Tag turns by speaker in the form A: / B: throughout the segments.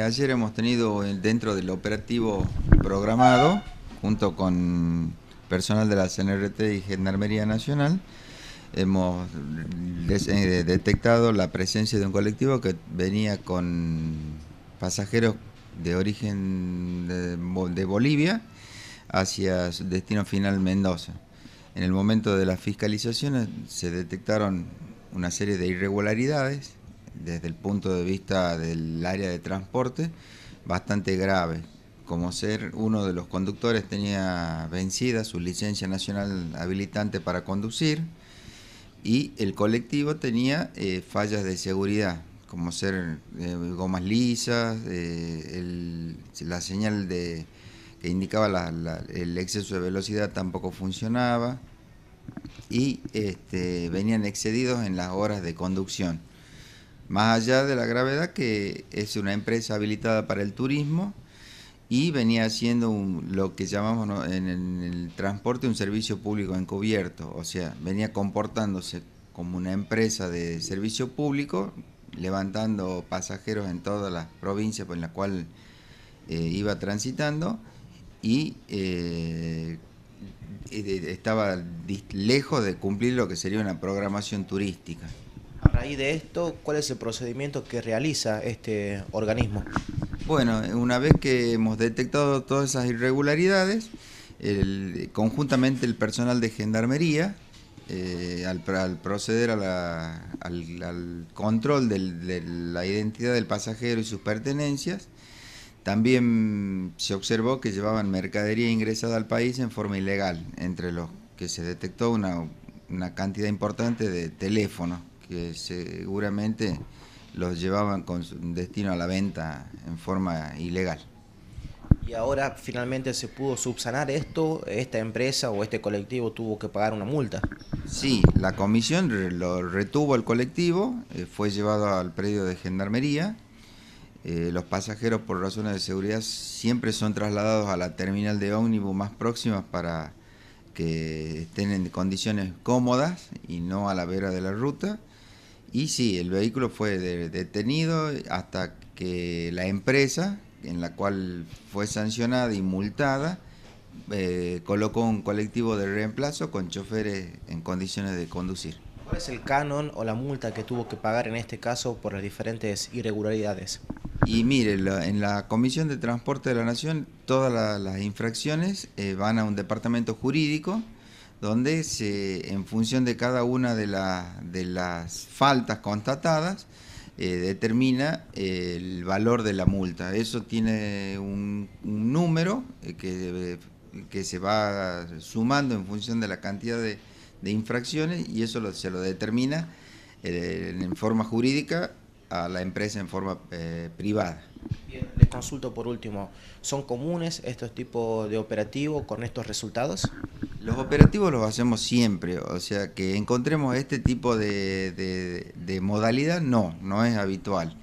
A: Ayer hemos tenido dentro del operativo programado, junto con personal de la CNRT y Gendarmería Nacional, hemos eh, detectado la presencia de un colectivo que venía con pasajeros de origen de, Bolivia hacia su destino final Mendoza. En el momento de las fiscalizaciones se detectaron una serie de irregularidades desde el punto de vista del área de transporte bastante grave. Como ser uno de los conductores tenía vencida su licencia nacional habilitante para conducir y el colectivo tenía eh, fallas de seguridad, como ser eh, gomas lisas, eh, la señal que indicaba el exceso de velocidad tampoco funcionaba y este, venían excedidos en las horas de conducción. Más allá de la gravedad que es una empresa habilitada para el turismo y venía haciendo lo que llamamos en el transporte un servicio público encubierto, o sea, venía comportándose como una empresa de servicio público, levantando pasajeros en todas las provincias por la cual eh, iba transitando y eh, eh, estaba lejos de cumplir lo que sería una programación turística. Y de esto, ¿cuál es el procedimiento que realiza este organismo? Bueno, una vez que hemos detectado todas esas irregularidades, conjuntamente el personal de gendarmería, eh, al, proceder al, control de la identidad del pasajero y sus pertenencias, también se observó que llevaban mercadería ingresada al país en forma ilegal, entre los que se detectó una cantidad importante de teléfonos que seguramente los llevaban con destino a la venta en forma ilegal. Y ahora finalmente se pudo subsanar esto, esta empresa o este colectivo tuvo que pagar una multa. Sí, la comisión lo retuvo el colectivo, eh, fue llevado al predio de gendarmería. Eh, los pasajeros por razones de seguridad siempre son trasladados a la terminal de ómnibus más próxima para que estén en condiciones cómodas y no a la vera de la ruta. Y sí, el vehículo fue detenido hasta que la empresa, en la cual fue sancionada y multada, eh, colocó un colectivo de reemplazo con choferes en condiciones de conducir. ¿Cuál es el canon o la multa que tuvo que pagar en este caso por las diferentes irregularidades? Y mire, en la Comisión de Transporte de la Nación todas las infracciones eh, van a un departamento jurídico donde se, en función de cada una de, las faltas constatadas, eh, determina el valor de la multa. Eso tiene un, número eh, que, se va sumando en función de la cantidad de, infracciones y eso se lo determina eh, en forma jurídica a la empresa en forma privada. Bien, les consulto por último, ¿son comunes estos tipos de operativos con estos resultados? Los operativos los hacemos siempre, o sea que encontremos este tipo de, modalidad no, no es habitual.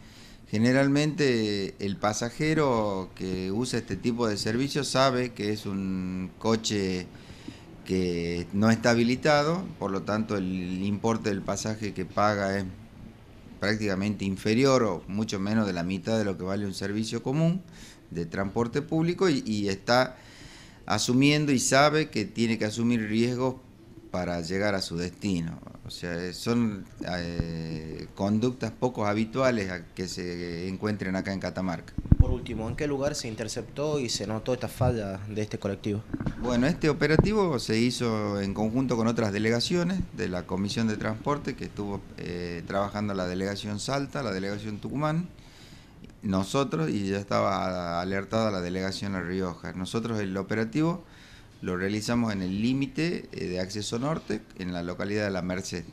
A: Generalmente el pasajero que usa este tipo de servicio sabe que es un coche que no está habilitado, por lo tanto el importe del pasaje que paga es prácticamente inferior o mucho menos de la mitad de lo que vale un servicio común de transporte público y está asumiendo y sabe que tiene que asumir riesgos para llegar a su destino. O sea, son eh, conductas poco habituales que se encuentren acá en Catamarca. Por último, ¿en qué lugar se interceptó y se notó esta falla de este colectivo? Bueno, este operativo se hizo en conjunto con otras delegaciones de la Comisión de Transporte que estuvo eh, trabajando la delegación Salta, la delegación Tucumán nosotros, y ya estaba alertada la delegación La Rioja, nosotros el operativo lo realizamos en el límite eh, de acceso norte, en la localidad de La Merced.